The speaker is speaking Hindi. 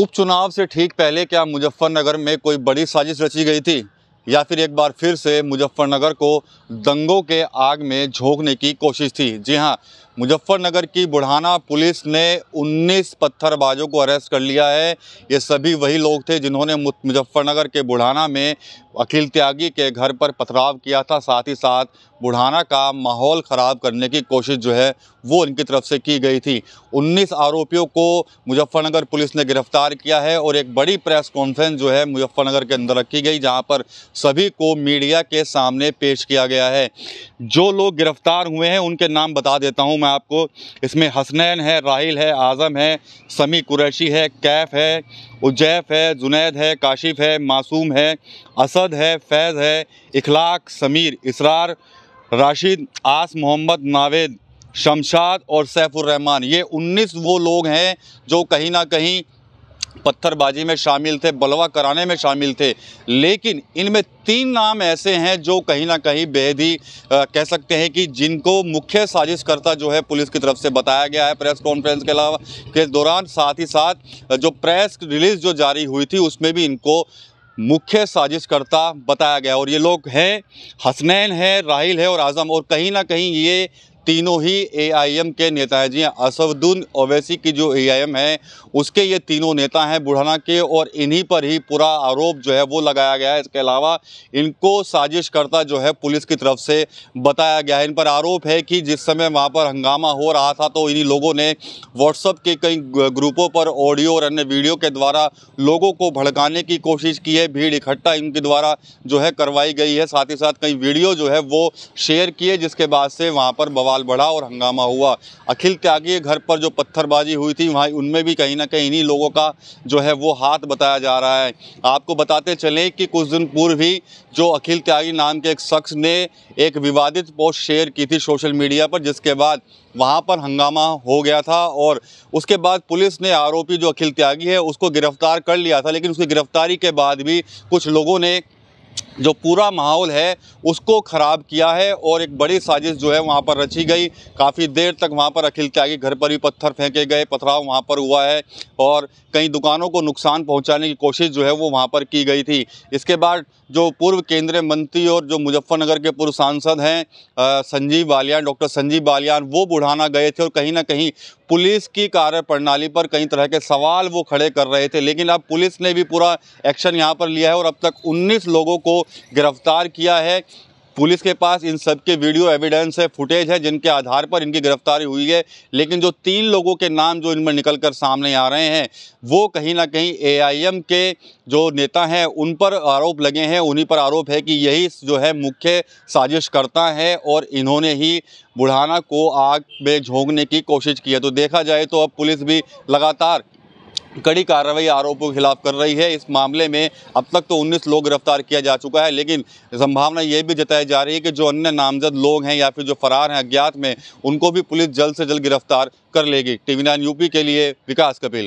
उपचुनाव से ठीक पहले क्या मुजफ्फरनगर में कोई बड़ी साजिश रची गई थी या फिर एक बार फिर से मुजफ्फरनगर को दंगों के आग में झोंकने की कोशिश थी जी हाँ मुजफ्फरनगर की बुढ़ाना पुलिस ने 19 पत्थरबाजों को अरेस्ट कर लिया है ये सभी वही लोग थे जिन्होंने मुजफ्फरनगर के बुढ़ाना में अखिल त्यागी के घर पर पथराव किया था साथ ही साथ बुढ़ाना का माहौल ख़राब करने की कोशिश जो है वो इनकी तरफ से की गई थी 19 आरोपियों को मुजफ्फरनगर पुलिस ने गिरफ्तार किया है और एक बड़ी प्रेस कॉन्फ्रेंस जो है मुजफ्फरनगर के अंदर रखी गई जहाँ पर सभी को मीडिया के सामने पेश किया गया है जो लोग गिरफ्तार हुए हैं उनके नाम बता देता हूँ मैं आपको इसमें हसनैन है राहिल है आज़म है समी कुरैशी है कैफ़ है उजैफ है जुनेद है काशिफ है मासूम है असद है फैज़ है इखलाक समीर इसरार राशिद आस मोहम्मद नावेद शमशाद और सैफुररहमान ये 19 वो लोग हैं जो कहीं ना कहीं पत्थरबाजी में शामिल थे बलवा कराने में शामिल थे लेकिन इनमें तीन नाम ऐसे हैं जो कहीं ना कहीं बेहद ही कह सकते हैं कि जिनको मुख्य साजिशकर्ता जो है पुलिस की तरफ से बताया गया है प्रेस कॉन्फ्रेंस के अलावा के दौरान साथ ही साथ जो प्रेस रिलीज जो जारी हुई थी उसमें भी इनको मुख्य साजिशकर्ता बताया गया और ये लोग हैं हसनैन है राहिल है और आज़म और कहीं ना कहीं ये तीनों ही एआईएम के नेता हैं जी हाँ, असदुद्दीन ओवैसी की जो एआईएम है उसके ये तीनों नेता हैं बुढ़ाना के और इन्हीं पर ही पूरा आरोप जो है वो लगाया गया है इसके अलावा इनको साजिशकर्ता जो है पुलिस की तरफ से बताया गया है इन पर आरोप है कि जिस समय वहाँ पर हंगामा हो रहा था तो इन्हीं लोगों ने व्हाट्सअप के कई ग्रुपों पर ऑडियो और अन्य वीडियो के द्वारा लोगों को भड़काने की कोशिश की है भीड़ इकट्ठा इनके द्वारा जो है करवाई गई है साथ ही साथ कई वीडियो जो है वो शेयर किए जिसके बाद से वहाँ पर बवा बवाल बढ़ा और हंगामा हुआ अखिल त्यागी घर पर जो पत्थरबाजी हुई थी वहाँ उनमें भी कहीं ना कहीं इन्हीं लोगों का जो है वो हाथ बताया जा रहा है आपको बताते चलें कि कुछ दिन पूर्व ही जो अखिल त्यागी नाम के एक शख्स ने एक विवादित पोस्ट शेयर की थी सोशल मीडिया पर जिसके बाद वहाँ पर हंगामा हो गया था और उसके बाद पुलिस ने आरोपी जो अखिल त्यागी है उसको गिरफ्तार कर लिया था लेकिन उसकी गिरफ्तारी के बाद भी कुछ लोगों ने जो पूरा माहौल है उसको ख़राब किया है और एक बड़ी साजिश जो है वहाँ पर रची गई काफ़ी देर तक वहाँ पर अखिल त्यागी घर पर भी पत्थर फेंके गए पथराव वहाँ पर हुआ है और कई दुकानों को नुकसान पहुँचाने की कोशिश जो है वो वहाँ पर की गई थी इसके बाद जो पूर्व केंद्रीय मंत्री और जो मुजफ्फरनगर के पूर्व सांसद हैं संजीव बालियान डॉक्टर संजीव बालियान वो बुढ़ाना गए थे और कहीं ना कहीं पुलिस की कार्य प्रणाली पर कई तरह के सवाल वो खड़े कर रहे थे लेकिन अब पुलिस ने भी पूरा एक्शन यहाँ पर लिया है और अब तक 19 लोगों को गिरफ्तार किया है पुलिस के पास इन सब के वीडियो एविडेंस है फुटेज है जिनके आधार पर इनकी गिरफ्तारी हुई है लेकिन जो तीन लोगों के नाम जो इनमें निकल कर सामने आ रहे हैं वो कहीं ना कहीं एआईएम के जो नेता हैं उन पर आरोप लगे हैं उन्हीं पर आरोप है कि यही जो है मुख्य साजिशकर्ता है और इन्होंने ही बुढ़ाना को आग में झोंकने की कोशिश की है तो देखा जाए तो अब पुलिस भी लगातार कड़ी कार्रवाई आरोपों के खिलाफ कर रही है इस मामले में अब तक तो 19 लोग गिरफ्तार किया जा चुका है लेकिन संभावना ये भी जताई जा रही है कि जो अन्य नामजद लोग हैं या फिर जो फरार हैं अज्ञात में उनको भी पुलिस जल्द से जल्द गिरफ्तार कर लेगी टीवी नाइन यूपी के लिए विकास कपिल